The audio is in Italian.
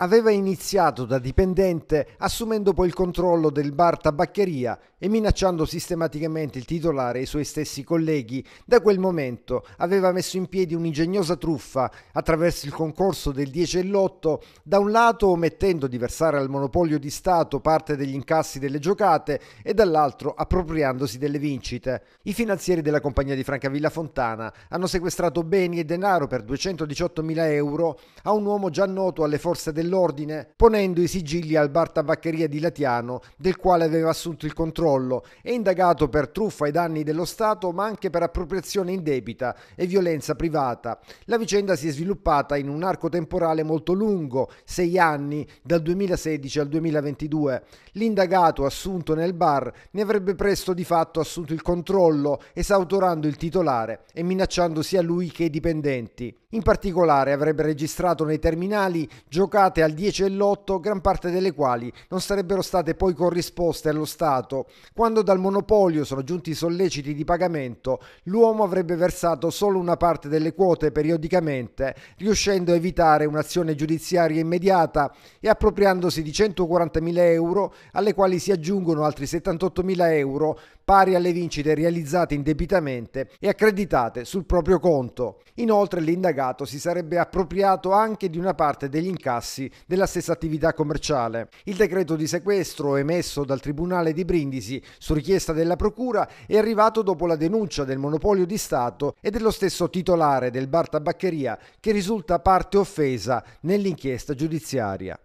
Aveva iniziato da dipendente assumendo poi il controllo del bar tabaccheria e minacciando sistematicamente il titolare e i suoi stessi colleghi. Da quel momento aveva messo in piedi un'ingegnosa truffa attraverso il concorso del 10 e l'8, da un lato omettendo di versare al monopolio di Stato parte degli incassi delle giocate e dall'altro appropriandosi delle vincite. I finanzieri della compagnia di Francavilla Fontana hanno sequestrato beni e denaro per 218.000 euro a un uomo già noto alle forze del dell'ordine ponendo i sigilli al bar tabaccheria di Latiano del quale aveva assunto il controllo e indagato per truffa ai danni dello Stato ma anche per appropriazione indebita e violenza privata. La vicenda si è sviluppata in un arco temporale molto lungo, sei anni, dal 2016 al 2022. L'indagato assunto nel bar ne avrebbe presto di fatto assunto il controllo esautorando il titolare e minacciando sia lui che i dipendenti. In particolare avrebbe registrato nei terminali giocate pagate al 10 e l'8, gran parte delle quali non sarebbero state poi corrisposte allo Stato, quando dal monopolio sono giunti i solleciti di pagamento, l'uomo avrebbe versato solo una parte delle quote periodicamente, riuscendo a evitare un'azione giudiziaria immediata e appropriandosi di 140.000 euro, alle quali si aggiungono altri 78.000 euro, pari alle vincite realizzate indebitamente e accreditate sul proprio conto. Inoltre l'indagato si sarebbe appropriato anche di una parte degli incassi della stessa attività commerciale. Il decreto di sequestro emesso dal Tribunale di Brindisi su richiesta della Procura è arrivato dopo la denuncia del monopolio di Stato e dello stesso titolare del bar tabaccheria che risulta parte offesa nell'inchiesta giudiziaria.